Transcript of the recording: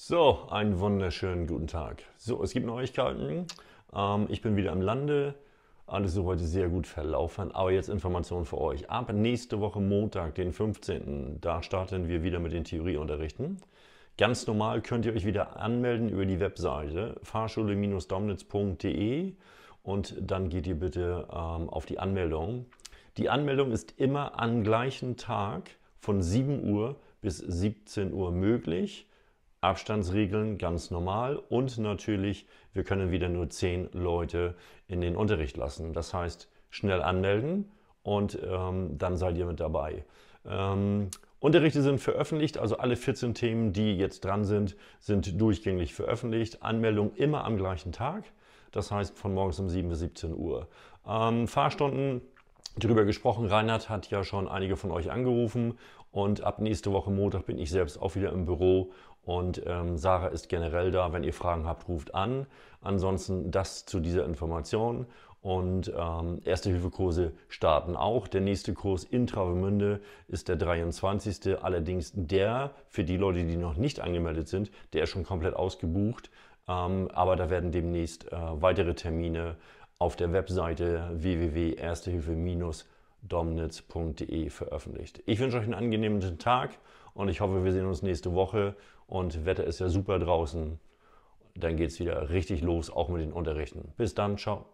So, einen wunderschönen guten Tag. So, es gibt Neuigkeiten. Ähm, ich bin wieder im Lande. Alles so heute sehr gut verlaufen. Aber jetzt Informationen für euch. Ab nächste Woche Montag, den 15., da starten wir wieder mit den Theorieunterrichten. Ganz normal könnt ihr euch wieder anmelden über die Webseite fahrschule-domnitz.de und dann geht ihr bitte ähm, auf die Anmeldung. Die Anmeldung ist immer am gleichen Tag von 7 Uhr bis 17 Uhr möglich. Abstandsregeln ganz normal und natürlich, wir können wieder nur zehn Leute in den Unterricht lassen. Das heißt, schnell anmelden und ähm, dann seid ihr mit dabei. Ähm, Unterrichte sind veröffentlicht, also alle 14 Themen, die jetzt dran sind, sind durchgängig veröffentlicht. Anmeldung immer am gleichen Tag, das heißt von morgens um 7 bis 17 Uhr. Ähm, Fahrstunden drüber gesprochen. Reinhard hat ja schon einige von euch angerufen und ab nächste Woche Montag bin ich selbst auch wieder im Büro und ähm, Sarah ist generell da. Wenn ihr Fragen habt, ruft an. Ansonsten das zu dieser Information. Und ähm, Erste-Hilfe-Kurse starten auch. Der nächste Kurs in Travemünde ist der 23. Allerdings der, für die Leute, die noch nicht angemeldet sind, der ist schon komplett ausgebucht. Ähm, aber da werden demnächst äh, weitere Termine auf der Webseite www.erstehilfe-domnitz.de veröffentlicht. Ich wünsche euch einen angenehmen Tag und ich hoffe, wir sehen uns nächste Woche und Wetter ist ja super draußen. Dann geht es wieder richtig los, auch mit den Unterrichten. Bis dann, ciao.